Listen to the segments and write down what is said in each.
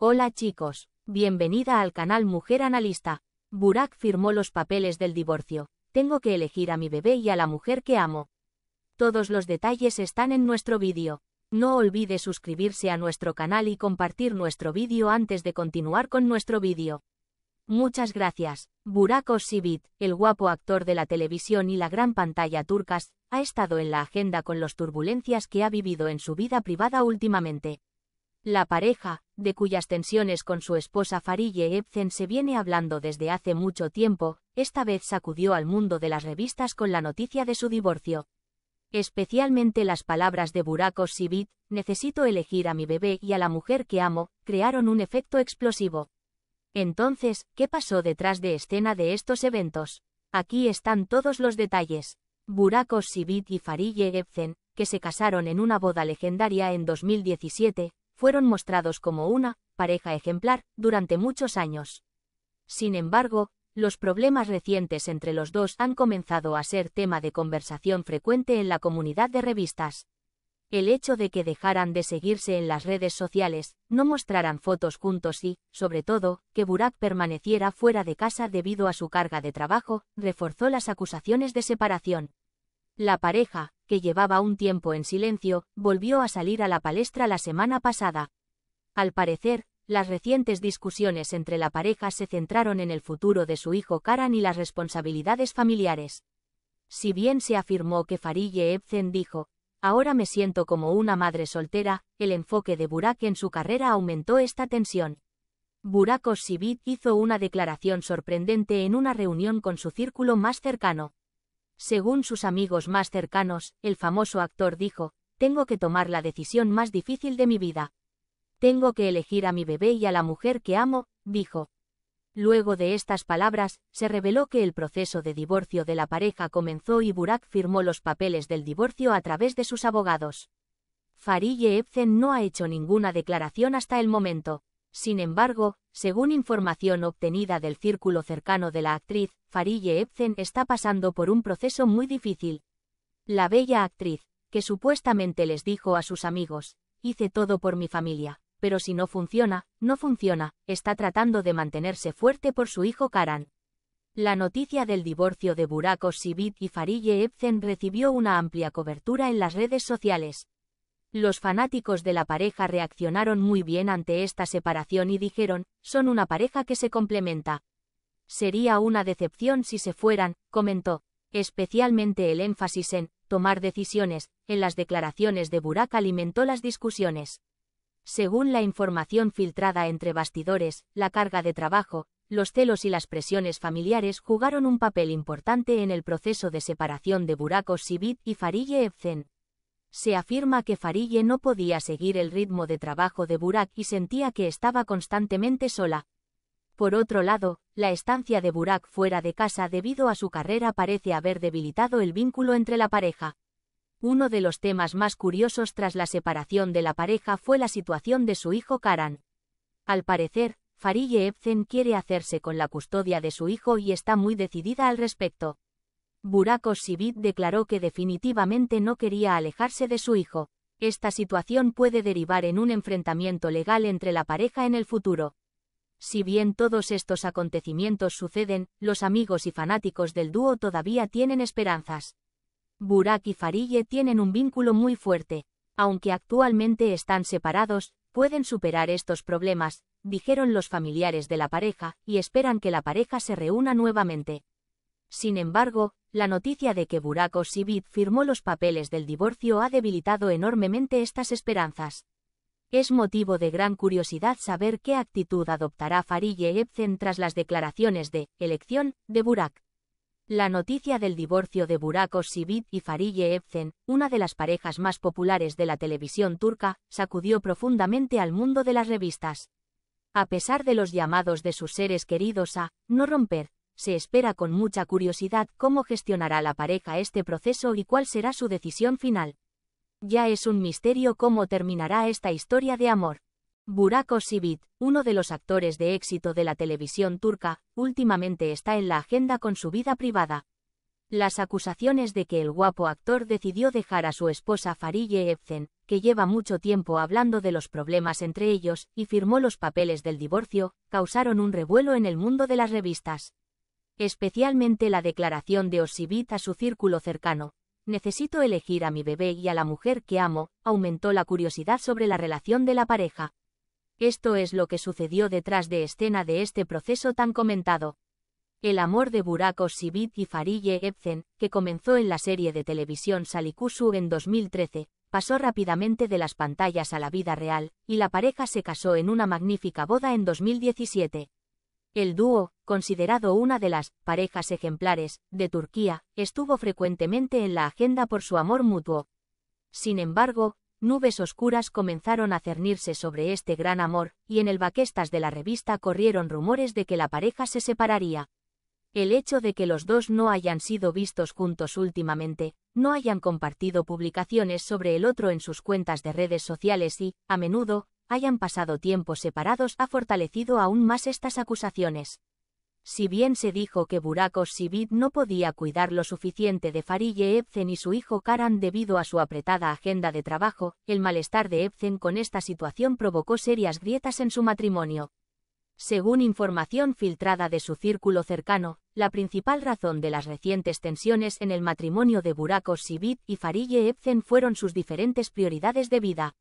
Hola chicos, bienvenida al canal Mujer Analista. Burak firmó los papeles del divorcio. Tengo que elegir a mi bebé y a la mujer que amo. Todos los detalles están en nuestro vídeo. No olvide suscribirse a nuestro canal y compartir nuestro vídeo antes de continuar con nuestro vídeo. Muchas gracias. Burak Özçivit, el guapo actor de la televisión y la gran pantalla turcas, ha estado en la agenda con las turbulencias que ha vivido en su vida privada últimamente. La pareja, de cuyas tensiones con su esposa Farille Ebsen se viene hablando desde hace mucho tiempo, esta vez sacudió al mundo de las revistas con la noticia de su divorcio. Especialmente las palabras de Burakos Sibit, necesito elegir a mi bebé y a la mujer que amo, crearon un efecto explosivo. Entonces, ¿qué pasó detrás de escena de estos eventos? Aquí están todos los detalles. Burakos Sibit y Farille Ebsen, que se casaron en una boda legendaria en 2017, fueron mostrados como una pareja ejemplar durante muchos años. Sin embargo, los problemas recientes entre los dos han comenzado a ser tema de conversación frecuente en la comunidad de revistas. El hecho de que dejaran de seguirse en las redes sociales, no mostraran fotos juntos y, sobre todo, que Burak permaneciera fuera de casa debido a su carga de trabajo, reforzó las acusaciones de separación. La pareja, que llevaba un tiempo en silencio, volvió a salir a la palestra la semana pasada. Al parecer, las recientes discusiones entre la pareja se centraron en el futuro de su hijo Karan y las responsabilidades familiares. Si bien se afirmó que Farille Ebsen dijo, ahora me siento como una madre soltera, el enfoque de Burak en su carrera aumentó esta tensión. Burak Osibit hizo una declaración sorprendente en una reunión con su círculo más cercano. Según sus amigos más cercanos, el famoso actor dijo, tengo que tomar la decisión más difícil de mi vida. Tengo que elegir a mi bebé y a la mujer que amo, dijo. Luego de estas palabras, se reveló que el proceso de divorcio de la pareja comenzó y Burak firmó los papeles del divorcio a través de sus abogados. Farille Ebsen no ha hecho ninguna declaración hasta el momento. Sin embargo, según información obtenida del círculo cercano de la actriz, Farille Epzen está pasando por un proceso muy difícil. La bella actriz, que supuestamente les dijo a sus amigos, hice todo por mi familia, pero si no funciona, no funciona, está tratando de mantenerse fuerte por su hijo Karan. La noticia del divorcio de Burak Sibit y Farille Epzen recibió una amplia cobertura en las redes sociales, los fanáticos de la pareja reaccionaron muy bien ante esta separación y dijeron, son una pareja que se complementa. Sería una decepción si se fueran, comentó, especialmente el énfasis en tomar decisiones, en las declaraciones de Burak alimentó las discusiones. Según la información filtrada entre bastidores, la carga de trabajo, los celos y las presiones familiares jugaron un papel importante en el proceso de separación de Burak Sibit y Farille Evzen se afirma que Farille no podía seguir el ritmo de trabajo de Burak y sentía que estaba constantemente sola. Por otro lado, la estancia de Burak fuera de casa debido a su carrera parece haber debilitado el vínculo entre la pareja. Uno de los temas más curiosos tras la separación de la pareja fue la situación de su hijo Karan. Al parecer, Farille Epzen quiere hacerse con la custodia de su hijo y está muy decidida al respecto. Burak Özçivit declaró que definitivamente no quería alejarse de su hijo. Esta situación puede derivar en un enfrentamiento legal entre la pareja en el futuro. Si bien todos estos acontecimientos suceden, los amigos y fanáticos del dúo todavía tienen esperanzas. Burak y Farille tienen un vínculo muy fuerte. Aunque actualmente están separados, pueden superar estos problemas, dijeron los familiares de la pareja, y esperan que la pareja se reúna nuevamente. Sin embargo, la noticia de que Burak Özçivit firmó los papeles del divorcio ha debilitado enormemente estas esperanzas. Es motivo de gran curiosidad saber qué actitud adoptará Farille epsen tras las declaraciones de elección de Burak. La noticia del divorcio de Burak Özçivit y Farille epsen una de las parejas más populares de la televisión turca, sacudió profundamente al mundo de las revistas. A pesar de los llamados de sus seres queridos a no romper se espera con mucha curiosidad cómo gestionará la pareja este proceso y cuál será su decisión final. Ya es un misterio cómo terminará esta historia de amor. Burak Osibit, uno de los actores de éxito de la televisión turca, últimamente está en la agenda con su vida privada. Las acusaciones de que el guapo actor decidió dejar a su esposa Farille Efzen, que lleva mucho tiempo hablando de los problemas entre ellos, y firmó los papeles del divorcio, causaron un revuelo en el mundo de las revistas especialmente la declaración de Osibit a su círculo cercano. Necesito elegir a mi bebé y a la mujer que amo, aumentó la curiosidad sobre la relación de la pareja. Esto es lo que sucedió detrás de escena de este proceso tan comentado. El amor de Burak Osibit y Farille Ebzen, que comenzó en la serie de televisión Salikusu en 2013, pasó rápidamente de las pantallas a la vida real, y la pareja se casó en una magnífica boda en 2017. El dúo, considerado una de las parejas ejemplares de Turquía, estuvo frecuentemente en la agenda por su amor mutuo. Sin embargo, nubes oscuras comenzaron a cernirse sobre este gran amor, y en el baquestas de la revista corrieron rumores de que la pareja se separaría. El hecho de que los dos no hayan sido vistos juntos últimamente, no hayan compartido publicaciones sobre el otro en sus cuentas de redes sociales y, a menudo, hayan pasado tiempos separados ha fortalecido aún más estas acusaciones. Si bien se dijo que Burakos Sibid no podía cuidar lo suficiente de Farille Ebsen y su hijo Karan debido a su apretada agenda de trabajo, el malestar de Evcen con esta situación provocó serias grietas en su matrimonio. Según información filtrada de su círculo cercano, la principal razón de las recientes tensiones en el matrimonio de Burakos Sibid y Farille Ebsen fueron sus diferentes prioridades de vida.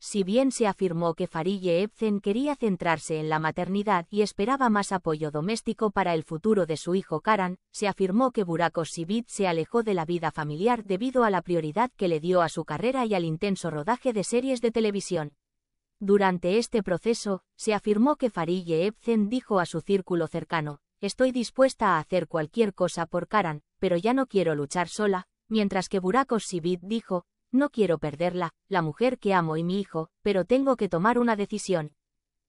Si bien se afirmó que Farille Ebzen quería centrarse en la maternidad y esperaba más apoyo doméstico para el futuro de su hijo Karan, se afirmó que Burakos Sibit se alejó de la vida familiar debido a la prioridad que le dio a su carrera y al intenso rodaje de series de televisión. Durante este proceso, se afirmó que Farille Ebzen dijo a su círculo cercano, estoy dispuesta a hacer cualquier cosa por Karan, pero ya no quiero luchar sola, mientras que Burakos Sibit dijo, no quiero perderla, la mujer que amo y mi hijo, pero tengo que tomar una decisión.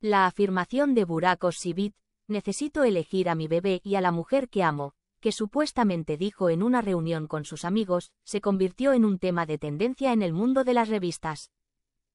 La afirmación de Burak Sibit, necesito elegir a mi bebé y a la mujer que amo, que supuestamente dijo en una reunión con sus amigos, se convirtió en un tema de tendencia en el mundo de las revistas.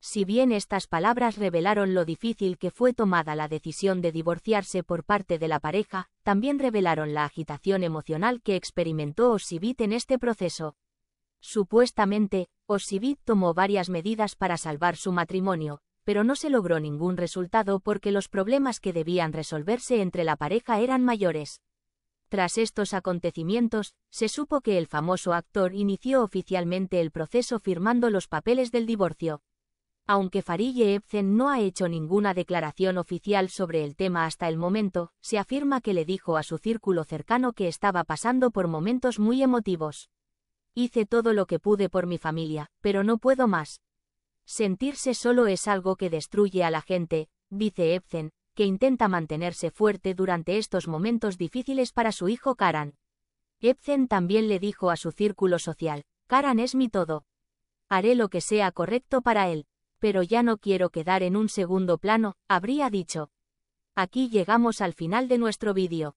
Si bien estas palabras revelaron lo difícil que fue tomada la decisión de divorciarse por parte de la pareja, también revelaron la agitación emocional que experimentó Osibit en este proceso. Supuestamente, Osibit tomó varias medidas para salvar su matrimonio, pero no se logró ningún resultado porque los problemas que debían resolverse entre la pareja eran mayores. Tras estos acontecimientos, se supo que el famoso actor inició oficialmente el proceso firmando los papeles del divorcio. Aunque Farille Ebsen no ha hecho ninguna declaración oficial sobre el tema hasta el momento, se afirma que le dijo a su círculo cercano que estaba pasando por momentos muy emotivos. Hice todo lo que pude por mi familia, pero no puedo más. Sentirse solo es algo que destruye a la gente, dice Epzen, que intenta mantenerse fuerte durante estos momentos difíciles para su hijo Karan. Epzen también le dijo a su círculo social, Karan es mi todo. Haré lo que sea correcto para él, pero ya no quiero quedar en un segundo plano, habría dicho. Aquí llegamos al final de nuestro vídeo.